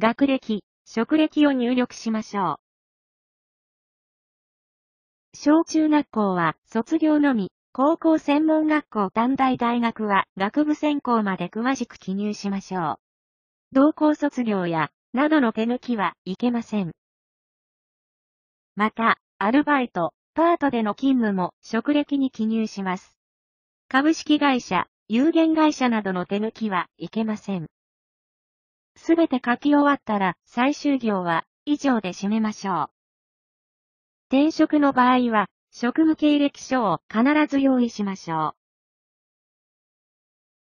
学歴、職歴を入力しましょう。小中学校は卒業のみ、高校専門学校短大大学は学部専攻まで詳しく記入しましょう。同校卒業や、などの手抜きはいけません。また、アルバイト、パートでの勤務も職歴に記入します。株式会社、有限会社などの手抜きはいけません。すべて書き終わったら最終行は以上で締めましょう。転職の場合は、職務経歴書を必ず用意しましょう。